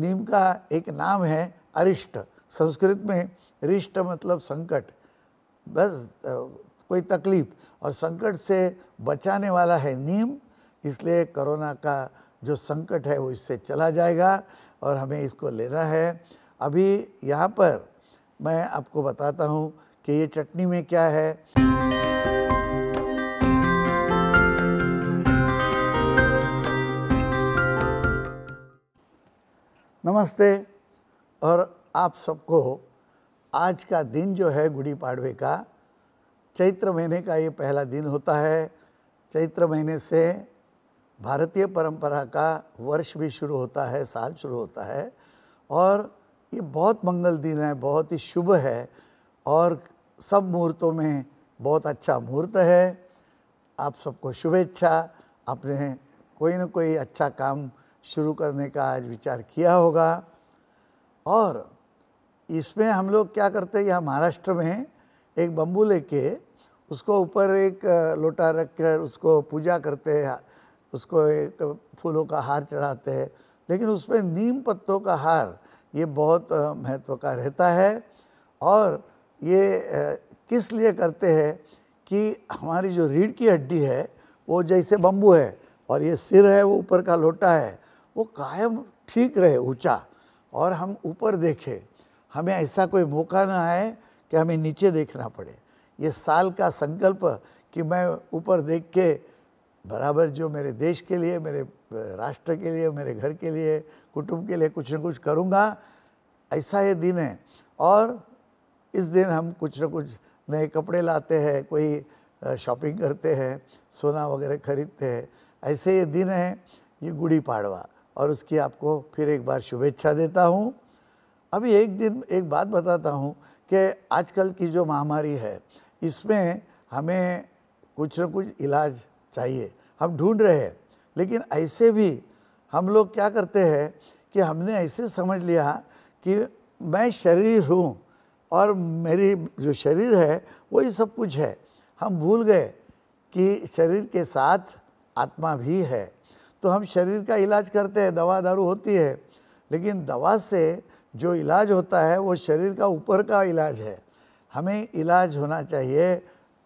नीम का एक नाम है अरिष्ट संस्कृत में रिष्ट मतलब संकट बस कोई तकलीफ और संकट से बचाने वाला है नीम इसलिए कोरोना का जो संकट है वो इससे चला जाएगा और हमें इसको लेना है अभी यहाँ पर मैं आपको बताता हूँ कि ये चटनी में क्या है नमस्ते और आप सबको आज का दिन जो है गुड़ी पाड़वे का चैत्र महीने का ये पहला दिन होता है चैत्र महीने से भारतीय परंपरा का वर्ष भी शुरू होता है साल शुरू होता है और ये बहुत मंगल दिन है बहुत ही शुभ है और सब मुहूर्तों में बहुत अच्छा मुहूर्त है आप सबको शुभेच्छा अपने कोई ना कोई अच्छा काम शुरू करने का आज विचार किया होगा और इसमें हम लोग क्या करते हैं यहाँ महाराष्ट्र में एक बम्बू लेके उसको ऊपर एक लोटा रख कर उसको पूजा करते हैं उसको एक फूलों का हार चढ़ाते हैं लेकिन उसमें नीम पत्तों का हार ये बहुत महत्व का रहता है और ये किस लिए करते हैं कि हमारी जो रीढ़ की हड्डी है वो जैसे बम्बू है और ये सिर है वो ऊपर का लोटा है वो कायम ठीक रहे ऊंचा और हम ऊपर देखें हमें ऐसा कोई मौका ना आए कि हमें नीचे देखना पड़े ये साल का संकल्प कि मैं ऊपर देख के बराबर जो मेरे देश के लिए मेरे राष्ट्र के लिए मेरे घर के लिए कुटुंब के लिए कुछ न कुछ करूँगा ऐसा ये दिन है और इस दिन हम कुछ न कुछ नए कपड़े लाते हैं कोई शॉपिंग करते हैं सोना वगैरह खरीदते हैं ऐसे ये दिन है ये गुड़ी पाड़वा और उसकी आपको फिर एक बार शुभेच्छा देता हूँ अभी एक दिन एक बात बताता हूँ कि आजकल की जो महामारी है इसमें हमें कुछ न कुछ इलाज चाहिए हम ढूंढ रहे हैं लेकिन ऐसे भी हम लोग क्या करते हैं कि हमने ऐसे समझ लिया कि मैं शरीर हूँ और मेरी जो शरीर है वही सब कुछ है हम भूल गए कि शरीर के साथ आत्मा भी है तो हम शरीर का इलाज करते हैं दवा दारू होती है लेकिन दवा से जो इलाज होता है वो शरीर का ऊपर का इलाज है हमें इलाज होना चाहिए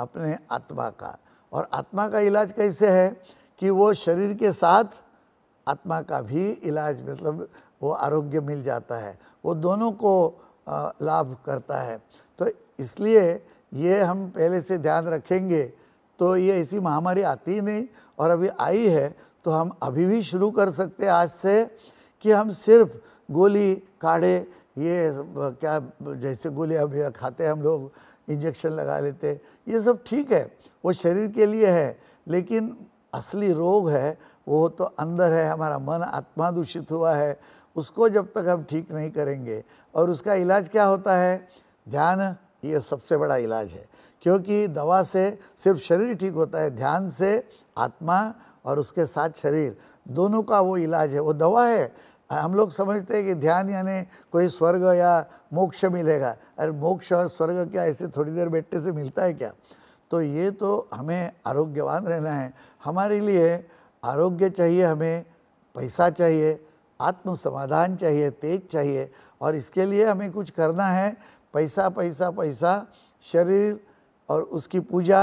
अपने आत्मा का और आत्मा का इलाज कैसे है कि वो शरीर के साथ आत्मा का भी इलाज मतलब वो आरोग्य मिल जाता है वो दोनों को लाभ करता है तो इसलिए ये हम पहले से ध्यान रखेंगे तो ये ऐसी महामारी आती ही नहीं और अभी आई है तो हम अभी भी शुरू कर सकते हैं आज से कि हम सिर्फ गोली काढ़े ये क्या जैसे गोली अभी खाते हैं हम लोग इंजेक्शन लगा लेते ये सब ठीक है वो शरीर के लिए है लेकिन असली रोग है वो तो अंदर है हमारा मन आत्मा दूषित हुआ है उसको जब तक हम ठीक नहीं करेंगे और उसका इलाज क्या होता है ध्यान ये सबसे बड़ा इलाज है क्योंकि दवा से सिर्फ शरीर ठीक होता है ध्यान से आत्मा और उसके साथ शरीर दोनों का वो इलाज है वो दवा है हम लोग समझते हैं कि ध्यान यानी कोई स्वर्ग या मोक्ष मिलेगा अरे मोक्ष और स्वर्ग क्या ऐसे थोड़ी देर बैठने से मिलता है क्या तो ये तो हमें आरोग्यवान रहना है हमारे लिए आरोग्य चाहिए हमें पैसा चाहिए आत्म समाधान चाहिए तेज चाहिए और इसके लिए हमें कुछ करना है पैसा पैसा पैसा शरीर और उसकी पूजा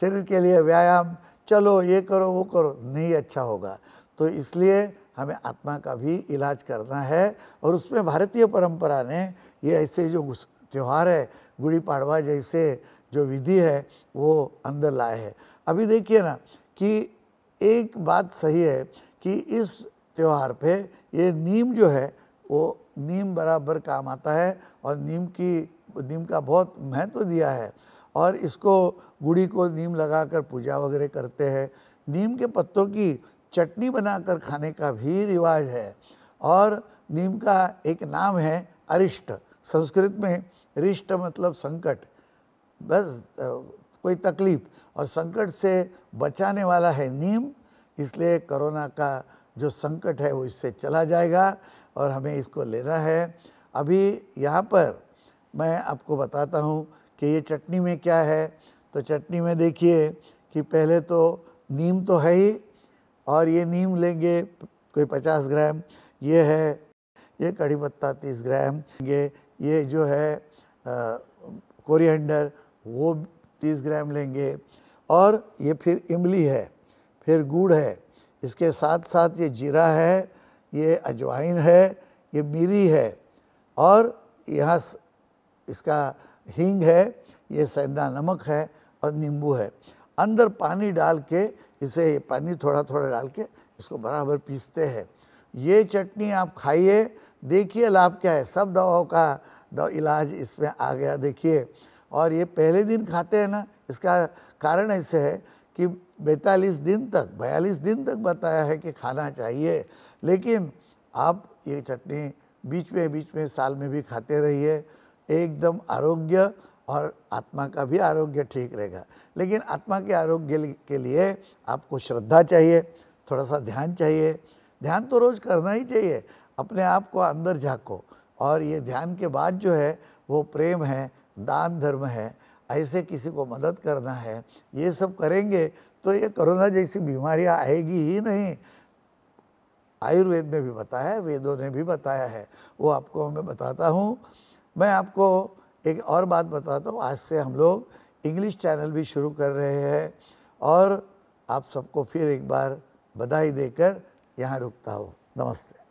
शरीर के लिए व्यायाम चलो ये करो वो करो नहीं अच्छा होगा तो इसलिए हमें आत्मा का भी इलाज करना है और उसमें भारतीय परंपरा ने ये ऐसे जो त्यौहार है गुड़ी पाड़वा जैसे जो विधि है वो अंदर लाए है अभी देखिए ना कि एक बात सही है कि इस त्यौहार पे ये नीम जो है वो नीम बराबर काम आता है और नीम की नीम का बहुत महत्व दिया है और इसको गुड़ी को नीम लगाकर पूजा वगैरह करते हैं नीम के पत्तों की चटनी बनाकर खाने का भी रिवाज है और नीम का एक नाम है अरिष्ट संस्कृत में रिष्ट मतलब संकट बस कोई तकलीफ और संकट से बचाने वाला है नीम इसलिए कोरोना का जो संकट है वो इससे चला जाएगा और हमें इसको लेना है अभी यहाँ पर मैं आपको बताता हूँ कि ये चटनी में क्या है तो चटनी में देखिए कि पहले तो नीम तो है ही और ये नीम लेंगे कोई पचास ग्राम ये है ये कड़ी पत्ता तीस ग्राम लेंगे ये जो है कोरिएंडर वो तीस ग्राम लेंगे और ये फिर इमली है फिर गुड़ है इसके साथ साथ ये जीरा है ये अजवाइन है ये मीरी है और यहाँ इसका हींग है ये सेंधा नमक है और नींबू है अंदर पानी डाल के इसे पानी थोड़ा थोड़ा डाल के इसको बराबर पीसते हैं ये चटनी आप खाइए देखिए लाभ क्या है सब दवाओं का दवा इलाज इसमें आ गया देखिए और ये पहले दिन खाते हैं ना इसका कारण ऐसे है कि बैतालीस दिन तक बयालीस दिन तक बताया है कि खाना चाहिए लेकिन आप ये चटनी बीच में बीच में साल में भी खाते रहिए एकदम आरोग्य और आत्मा का भी आरोग्य ठीक रहेगा लेकिन आत्मा के आरोग्य के लिए आपको श्रद्धा चाहिए थोड़ा सा ध्यान चाहिए ध्यान तो रोज़ करना ही चाहिए अपने आप को अंदर झाँको और ये ध्यान के बाद जो है वो प्रेम है दान धर्म है ऐसे किसी को मदद करना है ये सब करेंगे तो ये कोरोना जैसी बीमारियाँ आएगी ही नहीं आयुर्वेद में भी बताया है वेदों ने भी बताया है वो आपको मैं बताता हूँ मैं आपको एक और बात बताता हूँ आज से हम लोग इंग्लिश चैनल भी शुरू कर रहे हैं और आप सबको फिर एक बार बधाई देकर यहाँ रुकता हूँ नमस्ते